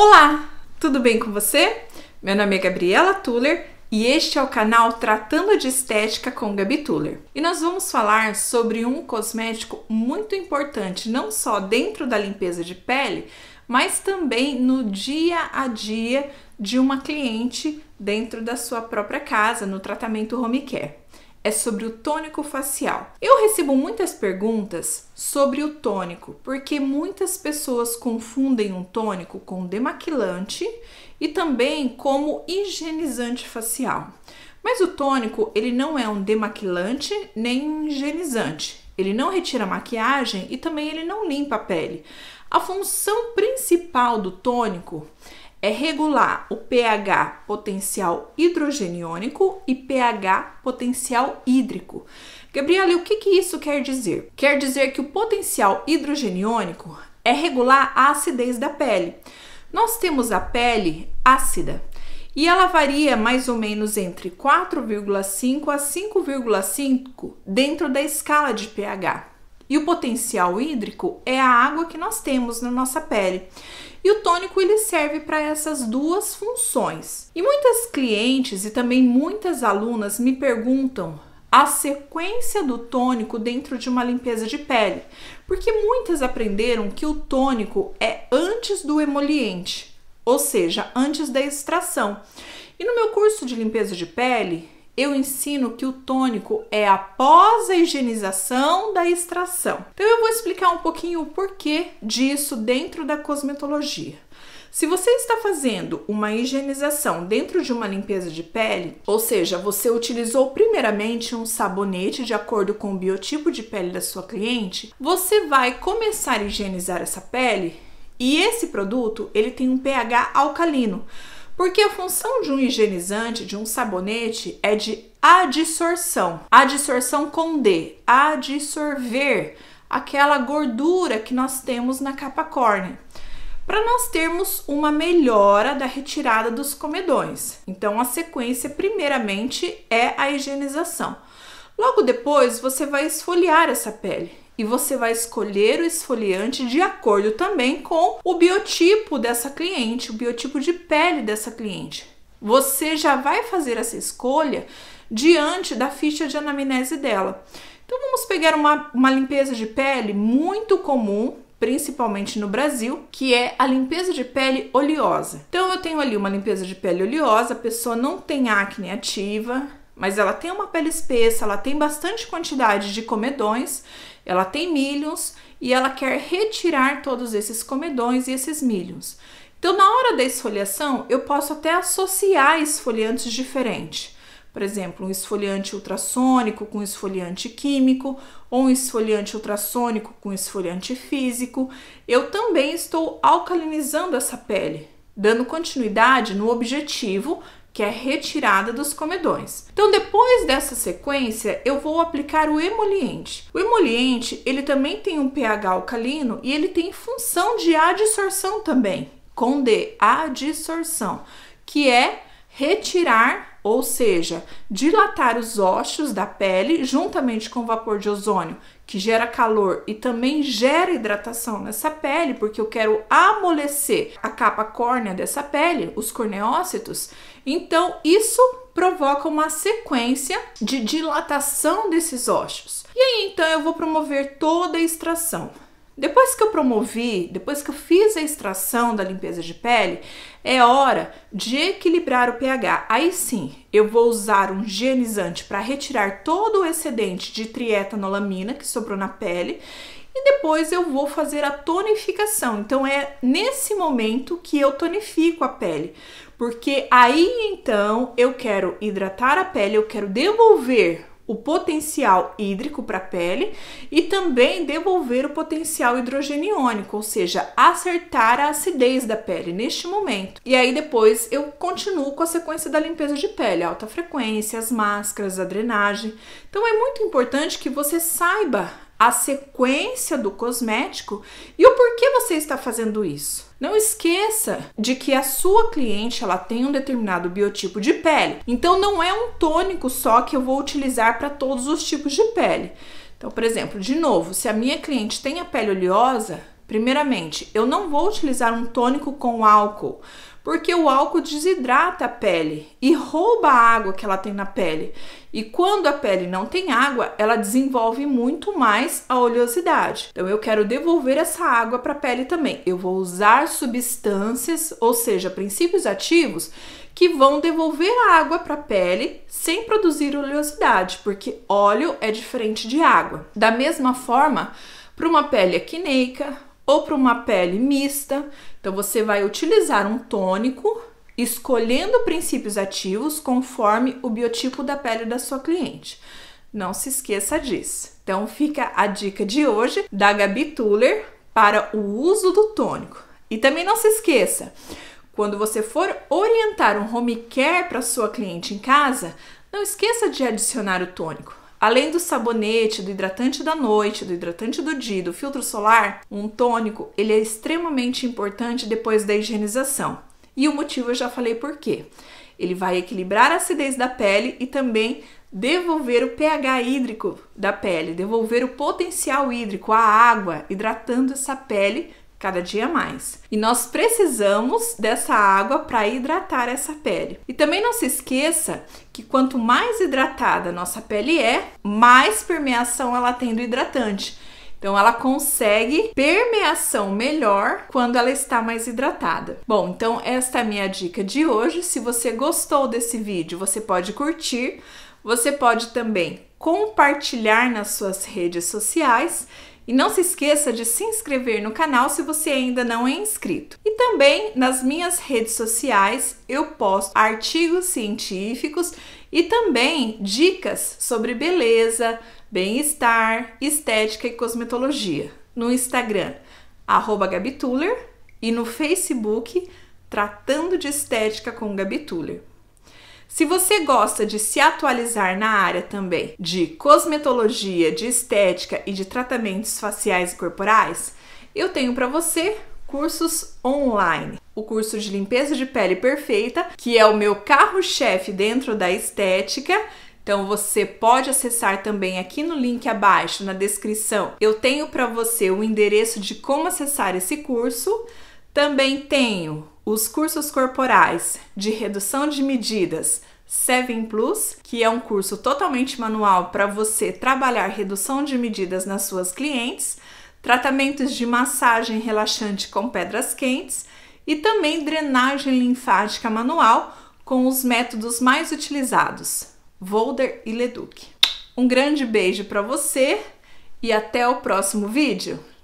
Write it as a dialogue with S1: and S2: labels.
S1: Olá, tudo bem com você? Meu nome é Gabriela Tuller e este é o canal Tratando de Estética com Gabi Tuller. E nós vamos falar sobre um cosmético muito importante, não só dentro da limpeza de pele, mas também no dia a dia de uma cliente dentro da sua própria casa, no tratamento home care é sobre o tônico facial. Eu recebo muitas perguntas sobre o tônico, porque muitas pessoas confundem um tônico com demaquilante e também como higienizante facial. Mas o tônico, ele não é um demaquilante nem um higienizante. Ele não retira maquiagem e também ele não limpa a pele. A função principal do tônico é regular o pH potencial hidrogeniônico e pH potencial hídrico. Gabriela, o que, que isso quer dizer? Quer dizer que o potencial hidrogeniônico é regular a acidez da pele. Nós temos a pele ácida e ela varia mais ou menos entre 4,5 a 5,5 dentro da escala de pH. E o potencial hídrico é a água que nós temos na nossa pele. E o tônico ele serve para essas duas funções. E muitas clientes e também muitas alunas me perguntam a sequência do tônico dentro de uma limpeza de pele, porque muitas aprenderam que o tônico é antes do emoliente, ou seja, antes da extração. E no meu curso de limpeza de pele, eu ensino que o tônico é após a higienização da extração. Então eu vou explicar um pouquinho o porquê disso dentro da cosmetologia. Se você está fazendo uma higienização dentro de uma limpeza de pele, ou seja, você utilizou primeiramente um sabonete de acordo com o biotipo de pele da sua cliente, você vai começar a higienizar essa pele e esse produto ele tem um pH alcalino porque a função de um higienizante, de um sabonete, é de adsorção. Adsorção com D, adsorver aquela gordura que nós temos na capa córnea para nós termos uma melhora da retirada dos comedões. Então, a sequência, primeiramente, é a higienização. Logo depois, você vai esfoliar essa pele e você vai escolher o esfoliante de acordo também com o biotipo dessa cliente, o biotipo de pele dessa cliente. Você já vai fazer essa escolha diante da ficha de anamnese dela. Então vamos pegar uma, uma limpeza de pele muito comum principalmente no Brasil, que é a limpeza de pele oleosa. Então eu tenho ali uma limpeza de pele oleosa, a pessoa não tem acne ativa, mas ela tem uma pele espessa, ela tem bastante quantidade de comedões ela tem milhos e ela quer retirar todos esses comedões e esses milhos. Então, na hora da esfoliação, eu posso até associar esfoliantes diferentes. Por exemplo, um esfoliante ultrassônico com esfoliante químico ou um esfoliante ultrassônico com esfoliante físico. Eu também estou alcalinizando essa pele, dando continuidade no objetivo que é retirada dos comedões. Então, depois dessa sequência, eu vou aplicar o emoliente. O emoliente, ele também tem um pH alcalino e ele tem função de adsorção também, com D, adsorção, que é retirar ou seja, dilatar os óxidos da pele juntamente com o vapor de ozônio, que gera calor e também gera hidratação nessa pele, porque eu quero amolecer a capa córnea dessa pele, os corneócitos. Então, isso provoca uma sequência de dilatação desses óxidos. E aí, então, eu vou promover toda a extração depois que eu promovi, depois que eu fiz a extração da limpeza de pele, é hora de equilibrar o pH. Aí sim, eu vou usar um higienizante para retirar todo o excedente de trietanolamina que sobrou na pele e depois eu vou fazer a tonificação. Então é nesse momento que eu tonifico a pele, porque aí então eu quero hidratar a pele, eu quero devolver o potencial hídrico para a pele e também devolver o potencial hidrogeniônico, ou seja, acertar a acidez da pele neste momento. E aí depois eu continuo com a sequência da limpeza de pele, alta frequência, as máscaras, a drenagem. Então é muito importante que você saiba a sequência do cosmético e o porquê você está fazendo isso. Não esqueça de que a sua cliente ela tem um determinado biotipo de pele. Então não é um tônico só que eu vou utilizar para todos os tipos de pele. Então, por exemplo, de novo, se a minha cliente tem a pele oleosa, Primeiramente, eu não vou utilizar um tônico com álcool, porque o álcool desidrata a pele e rouba a água que ela tem na pele. E quando a pele não tem água, ela desenvolve muito mais a oleosidade. Então eu quero devolver essa água para a pele também. Eu vou usar substâncias, ou seja, princípios ativos que vão devolver a água para a pele sem produzir oleosidade, porque óleo é diferente de água. Da mesma forma, para uma pele equineica, ou para uma pele mista. Então você vai utilizar um tônico, escolhendo princípios ativos conforme o biotipo da pele da sua cliente. Não se esqueça disso. Então fica a dica de hoje da Gabi Tuller para o uso do tônico. E também não se esqueça, quando você for orientar um home care para sua cliente em casa, não esqueça de adicionar o tônico. Além do sabonete, do hidratante da noite, do hidratante do dia, do filtro solar, um tônico, ele é extremamente importante depois da higienização. E o motivo eu já falei por quê. Ele vai equilibrar a acidez da pele e também devolver o pH hídrico da pele, devolver o potencial hídrico, a água, hidratando essa pele cada dia mais. E nós precisamos dessa água para hidratar essa pele. E também não se esqueça que quanto mais hidratada nossa pele é, mais permeação ela tem do hidratante. Então ela consegue permeação melhor quando ela está mais hidratada. Bom, então esta é a minha dica de hoje. Se você gostou desse vídeo, você pode curtir, você pode também compartilhar nas suas redes sociais e não se esqueça de se inscrever no canal se você ainda não é inscrito. E também nas minhas redes sociais eu posto artigos científicos e também dicas sobre beleza, bem-estar, estética e cosmetologia. No Instagram, @gabituller e no Facebook, Tratando de Estética com Gabituller. Se você gosta de se atualizar na área também de cosmetologia, de estética e de tratamentos faciais e corporais, eu tenho para você cursos online. O curso de limpeza de pele perfeita, que é o meu carro-chefe dentro da estética. Então você pode acessar também aqui no link abaixo na descrição. Eu tenho para você o endereço de como acessar esse curso. Também tenho os cursos corporais de redução de medidas 7 Plus, que é um curso totalmente manual para você trabalhar redução de medidas nas suas clientes, tratamentos de massagem relaxante com pedras quentes e também drenagem linfática manual com os métodos mais utilizados, Volder e Leduc. Um grande beijo para você e até o próximo vídeo.